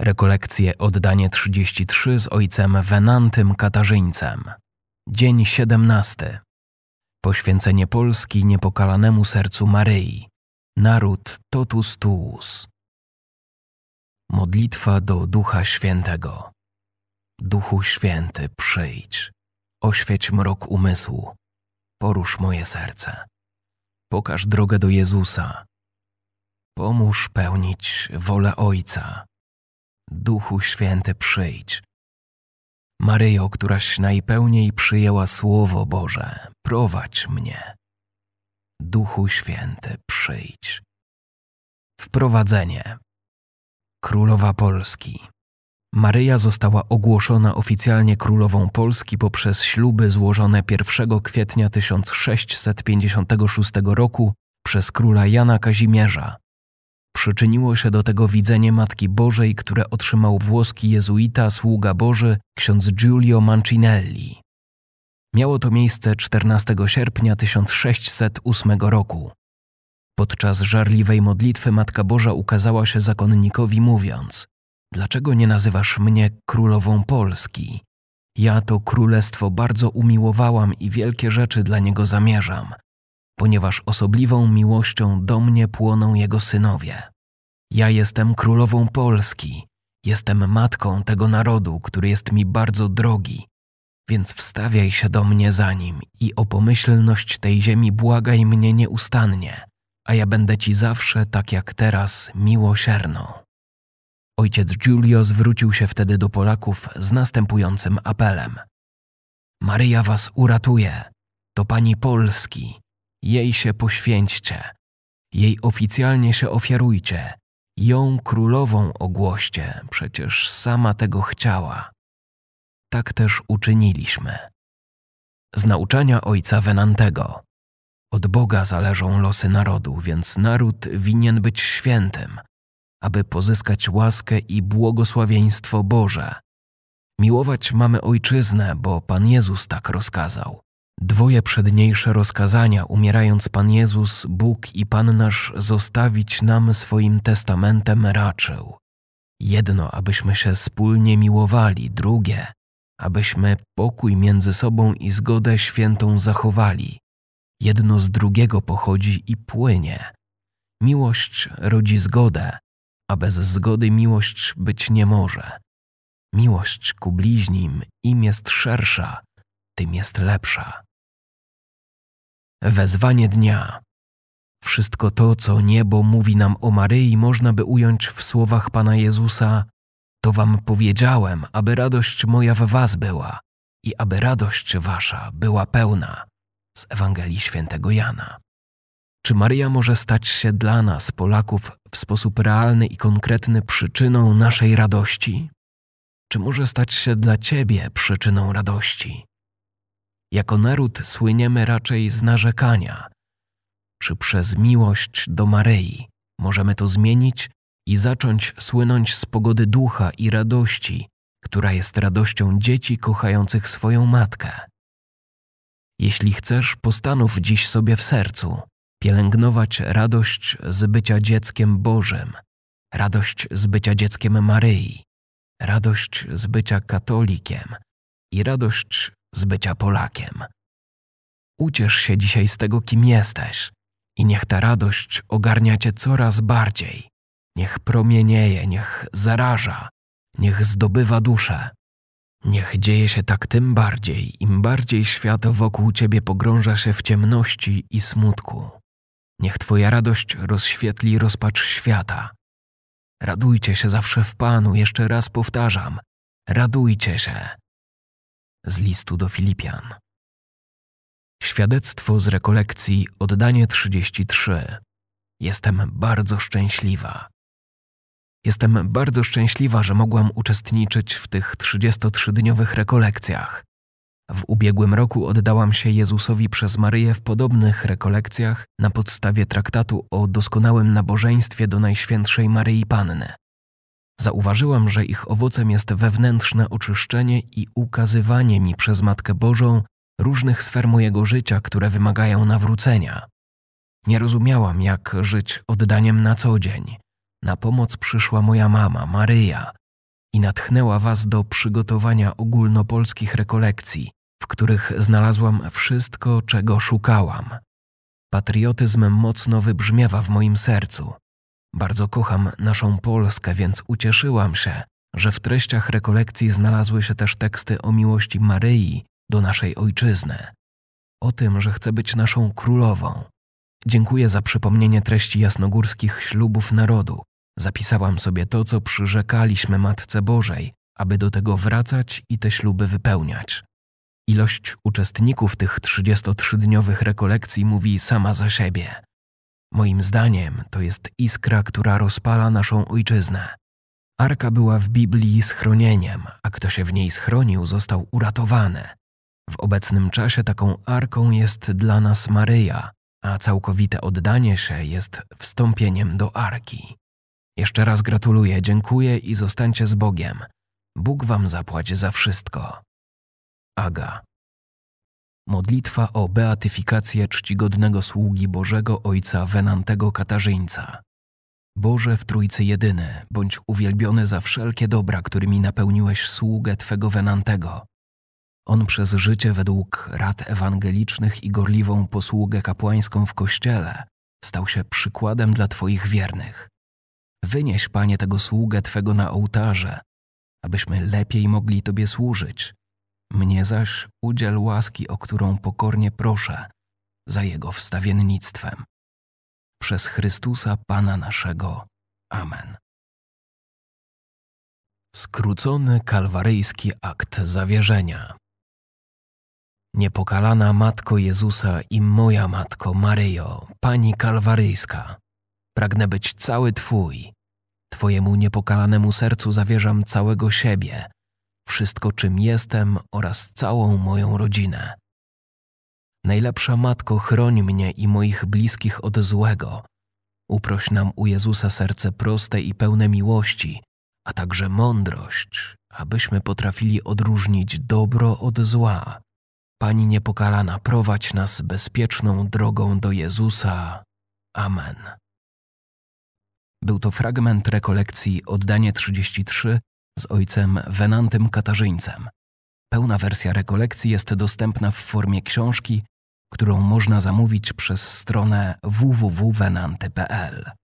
Rekolekcje oddanie 33 z ojcem Wenantym Katarzyńcem. Dzień 17. Poświęcenie Polski niepokalanemu sercu Maryi. Naród totus tuus. Modlitwa do Ducha Świętego. Duchu Święty, przyjdź. Oświeć mrok umysłu. Porusz moje serce. Pokaż drogę do Jezusa. Pomóż pełnić wolę Ojca Duchu Święty, przyjdź. Maryjo, któraś najpełniej przyjęła Słowo Boże, prowadź mnie. Duchu Święty, przyjdź. Wprowadzenie. Królowa Polski. Maryja została ogłoszona oficjalnie królową Polski poprzez śluby złożone 1 kwietnia 1656 roku przez króla Jana Kazimierza Przyczyniło się do tego widzenie Matki Bożej, które otrzymał włoski jezuita, sługa Boży, ksiądz Giulio Mancinelli. Miało to miejsce 14 sierpnia 1608 roku. Podczas żarliwej modlitwy Matka Boża ukazała się zakonnikowi mówiąc: Dlaczego nie nazywasz mnie królową Polski? Ja to królestwo bardzo umiłowałam i wielkie rzeczy dla niego zamierzam, ponieważ osobliwą miłością do mnie płoną jego synowie. Ja jestem królową Polski, jestem matką tego narodu, który jest mi bardzo drogi, więc wstawiaj się do mnie za nim i o pomyślność tej ziemi błagaj mnie nieustannie, a ja będę ci zawsze, tak jak teraz, miłosierną. Ojciec Giulio zwrócił się wtedy do Polaków z następującym apelem: Maryja was uratuje, to pani Polski, jej się poświęćcie, jej oficjalnie się ofiarujcie, ją królową ogłoście, przecież sama tego chciała. Tak też uczyniliśmy. Z nauczania ojca Wenantego. Od Boga zależą losy narodu, więc naród winien być świętym, aby pozyskać łaskę i błogosławieństwo Boże. Miłować mamy ojczyznę, bo Pan Jezus tak rozkazał. Dwoje przedniejsze rozkazania, umierając Pan Jezus, Bóg i Pan nasz, zostawić nam swoim testamentem raczył. Jedno, abyśmy się wspólnie miłowali, drugie, abyśmy pokój między sobą i zgodę świętą zachowali. Jedno z drugiego pochodzi i płynie. Miłość rodzi zgodę, a bez zgody miłość być nie może. Miłość ku bliźnim im jest szersza, tym jest lepsza. Wezwanie dnia. Wszystko to, co niebo mówi nam o Maryi, można by ująć w słowach Pana Jezusa: To wam powiedziałem, aby radość moja w was była i aby radość wasza była pełna. Z Ewangelii Świętego Jana. Czy Maria może stać się dla nas, Polaków, w sposób realny i konkretny przyczyną naszej radości? Czy może stać się dla Ciebie przyczyną radości? jako naród słyniemy raczej z narzekania. Czy przez miłość do Maryi możemy to zmienić i zacząć słynąć z pogody ducha i radości, która jest radością dzieci kochających swoją matkę? Jeśli chcesz, postanów dziś sobie w sercu pielęgnować radość z bycia dzieckiem Bożym, radość z bycia dzieckiem Maryi, radość z bycia katolikiem i radość z bycia Polakiem. Uciesz się dzisiaj z tego, kim jesteś, i niech ta radość ogarnia cię coraz bardziej. Niech promienieje, niech zaraża, niech zdobywa duszę. Niech dzieje się tak tym bardziej, im bardziej świat wokół ciebie pogrąża się w ciemności i smutku. Niech Twoja radość rozświetli rozpacz świata. Radujcie się zawsze w Panu, jeszcze raz powtarzam, radujcie się z listu do Filipian. Świadectwo z rekolekcji, oddanie 33. Jestem bardzo szczęśliwa. Jestem bardzo szczęśliwa, że mogłam uczestniczyć w tych 33-dniowych rekolekcjach. W ubiegłym roku oddałam się Jezusowi przez Maryję w podobnych rekolekcjach na podstawie traktatu o doskonałym nabożeństwie do Najświętszej Maryi Panny, Zauważyłam, że ich owocem jest wewnętrzne oczyszczenie i ukazywanie mi przez Matkę Bożą różnych sfer mojego życia, które wymagają nawrócenia. Nie rozumiałam, jak żyć oddaniem na co dzień. Na pomoc przyszła moja mama, Maryja, i natchnęła was do przygotowania ogólnopolskich rekolekcji, w których znalazłam wszystko, czego szukałam. Patriotyzm mocno wybrzmiewa w moim sercu. Bardzo kocham naszą Polskę, więc ucieszyłam się, że w treściach rekolekcji znalazły się też teksty o miłości Maryi do naszej ojczyzny, o tym, że chce być naszą królową. Dziękuję za przypomnienie treści jasnogórskich ślubów narodu. Zapisałam sobie to, co przyrzekaliśmy Matce Bożej, aby do tego wracać i te śluby wypełniać. Ilość uczestników tych 33-dniowych rekolekcji mówi sama za siebie. Moim zdaniem to jest iskra, która rozpala naszą ojczyznę. Arka była w Biblii schronieniem, a kto się w niej schronił, został uratowany. W obecnym czasie taką arką jest dla nas Maryja, a całkowite oddanie się jest wstąpieniem do arki. Jeszcze raz gratuluję, dziękuję i zostańcie z Bogiem. Bóg wam zapłaci za wszystko. Aga modlitwa o beatyfikację czcigodnego sługi Bożego Ojca Wenantego Katarzyńca. Boże w Trójcy Jedyny, bądź uwielbiony za wszelkie dobra, którymi napełniłeś sługę Twego Wenantego. On przez życie według rad ewangelicznych i gorliwą posługę kapłańską w Kościele stał się przykładem dla Twoich wiernych. Wynieś, Panie, tego sługę Twego na ołtarze, abyśmy lepiej mogli Tobie służyć – mnie zaś udziel łaski, o którą pokornie proszę, za Jego wstawiennictwem. Przez Chrystusa Pana naszego. Amen. Skrócony kalwaryjski akt zawierzenia. Niepokalana Matko Jezusa i moja Matko Maryjo, Pani Kalwaryjska, pragnę być cały Twój. Twojemu niepokalanemu sercu zawierzam całego siebie, wszystko, czym jestem oraz całą moją rodzinę. Najlepsza Matko, chroń mnie i moich bliskich od złego. Uproś nam u Jezusa serce proste i pełne miłości, a także mądrość, abyśmy potrafili odróżnić dobro od zła. Pani Niepokalana, prowadź nas bezpieczną drogą do Jezusa. Amen. Był to fragment rekolekcji Oddanie 33 z ojcem Wenantym Katarzyńcem. Pełna wersja rekolekcji jest dostępna w formie książki, którą można zamówić przez stronę www.wenanty.pl.